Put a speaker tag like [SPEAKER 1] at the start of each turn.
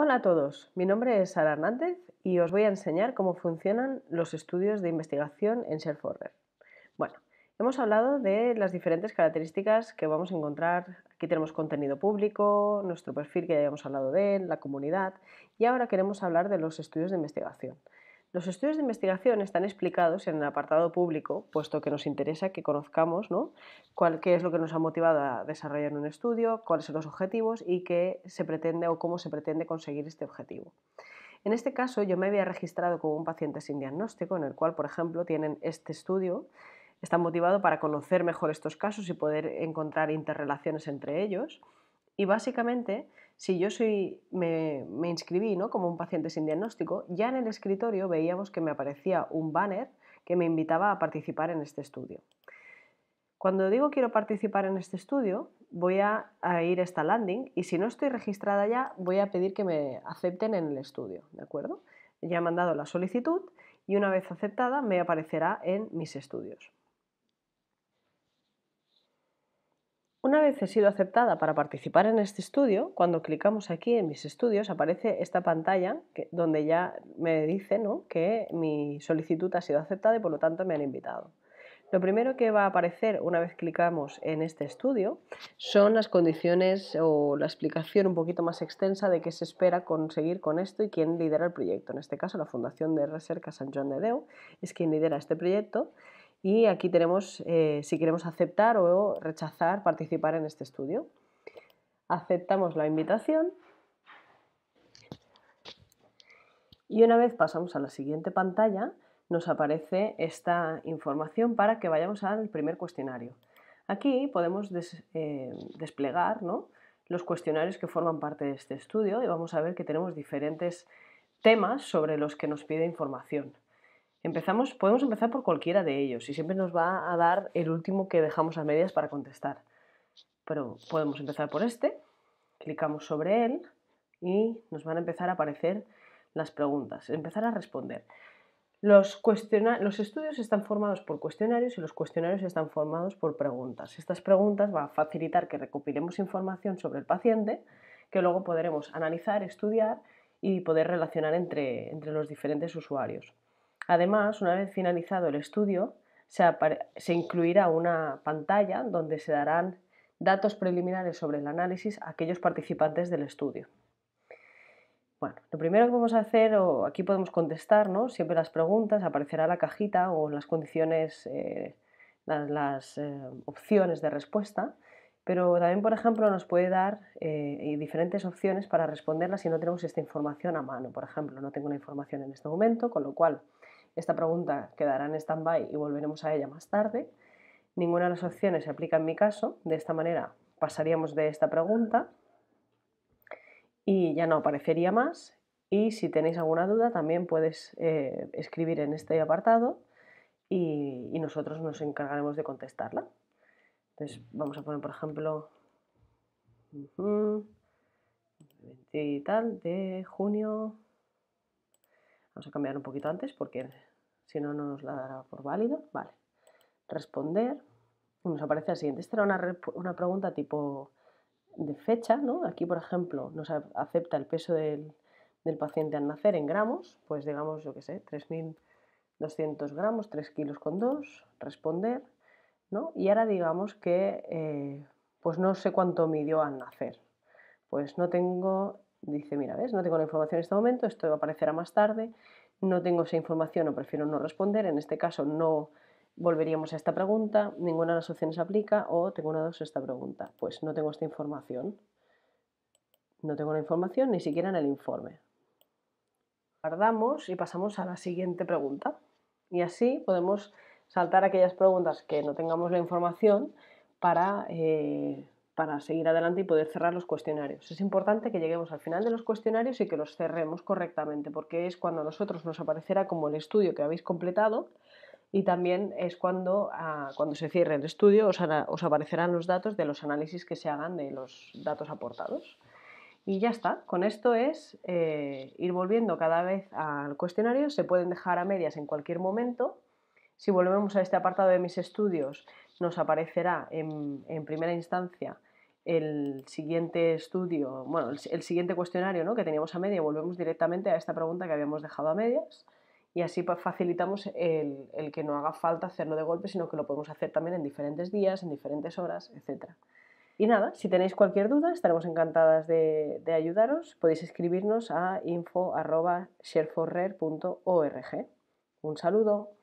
[SPEAKER 1] Hola a todos, mi nombre es Sara Hernández y os voy a enseñar cómo funcionan los estudios de investigación en ShareForder. Bueno, hemos hablado de las diferentes características que vamos a encontrar. Aquí tenemos contenido público, nuestro perfil que ya habíamos hablado de él, la comunidad y ahora queremos hablar de los estudios de investigación. Los estudios de investigación están explicados en el apartado público, puesto que nos interesa que conozcamos Cuál, qué es lo que nos ha motivado a desarrollar un estudio, cuáles son los objetivos y qué se pretende o cómo se pretende conseguir este objetivo. En este caso, yo me había registrado como un paciente sin diagnóstico, en el cual, por ejemplo, tienen este estudio, Están motivado para conocer mejor estos casos y poder encontrar interrelaciones entre ellos y básicamente, si yo soy, me, inscribí ¿no? como un paciente sin diagnóstico, ya en el escritorio veíamos que me aparecía un banner que me invitaba a participar en este estudio. Cuando digo quiero participar en este estudio, voy a, ir a esta landing y si no estoy registrada ya, voy a pedir que me acepten en el estudio, ¿de acuerdo? Ya he mandado la solicitud y una vez aceptada me aparecerá en mis estudios. Una vez he sido aceptada para participar en este estudio, cuando clicamos aquí en mis estudios aparece esta pantalla donde ya me dice ¿no? que mi solicitud ha sido aceptada y por lo tanto me han invitado. Lo primero que va a aparecer una vez clicamos en este estudio son las condiciones o la explicación un poquito más extensa de qué se espera conseguir con esto y quién lidera el proyecto. En este caso la Fundación de Recerca San Juan de Deu es quien lidera este proyecto y aquí tenemos eh, si queremos aceptar o rechazar participar en este estudio. Aceptamos la invitación y una vez pasamos a la siguiente pantalla nos aparece esta información para que vayamos al primer cuestionario. Aquí podemos eh, desplegar ¿no? los cuestionarios que forman parte de este estudio y vamos a ver que tenemos diferentes temas sobre los que nos pide información podemos empezar por cualquiera de ellos y siempre nos va a dar el último que dejamos a medias para contestar. Pero podemos empezar por este, clicamos sobre él y nos van a empezar a aparecer las preguntas, empezar a responder. Los, estudios están formados por cuestionarios y los cuestionarios están formados por preguntas. Estas preguntas van a facilitar que recopilemos información sobre el paciente que luego podremos analizar, estudiar y poder relacionar entre los diferentes usuarios. Además, una vez finalizado el estudio, se, incluirá una pantalla donde se darán datos preliminares sobre el análisis a aquellos participantes del estudio. Bueno, lo primero que vamos a hacer, o aquí podemos contestar, Siempre las preguntas, aparecerá la cajita o las condiciones, eh, las, eh, opciones de respuesta, pero también, por ejemplo, nos puede dar eh, diferentes opciones para responderlas si no tenemos esta información a mano. Por ejemplo, no tengo la información en este momento, con lo cual esta pregunta quedará en stand-by y volveremos a ella más tarde. Ninguna de las opciones se aplica en mi caso. De esta manera pasaríamos de esta pregunta y ya no aparecería más. Y si tenéis alguna duda también puedes eh, escribir en este apartado y, nosotros nos encargaremos de contestarla. Entonces vamos a poner, por ejemplo, 20 y tal de junio Vamos a cambiar un poquito antes porque si no, no nos la dará por válido. Vale. Responder. Nos aparece la siguiente. Esta era una, pregunta tipo de fecha, ¿no? Aquí, por ejemplo, nos acepta el peso del, paciente al nacer en gramos, pues digamos, yo que sé, 3.200 gramos, 3 kilos con 2, responder, ¿no? Y ahora digamos que, eh, pues no sé cuánto midió al nacer. Pues no tengo dice, mira, ves, no tengo la información en este momento, esto aparecerá más tarde, no tengo esa información o prefiero no responder, en este caso no volveríamos a esta pregunta, ninguna de las opciones aplica o tengo una dos esta pregunta, pues no tengo esta información, no tengo la información ni siquiera en el informe. Guardamos y pasamos a la siguiente pregunta y así podemos saltar aquellas preguntas que no tengamos la información para... Eh, para seguir adelante y poder cerrar los cuestionarios. Es importante que lleguemos al final de los cuestionarios y que los cerremos correctamente, porque es cuando a nosotros nos aparecerá como el estudio que habéis completado y también es cuando, ah, cuando se cierre el estudio os, aparecerán los datos de los análisis que se hagan de los datos aportados. Y ya está, con esto es eh, ir volviendo cada vez al cuestionario, se pueden dejar a medias en cualquier momento. Si volvemos a este apartado de mis estudios, nos aparecerá en primera instancia el siguiente estudio, bueno, el, siguiente cuestionario ¿no? que teníamos a media, volvemos directamente a esta pregunta que habíamos dejado a medias y así pues, facilitamos el, que no haga falta hacerlo de golpe, sino que lo podemos hacer también en diferentes días, en diferentes horas, etc. Y nada, si tenéis cualquier duda, estaremos encantadas de, ayudaros. Podéis escribirnos a info.shareforrer.org. Un saludo.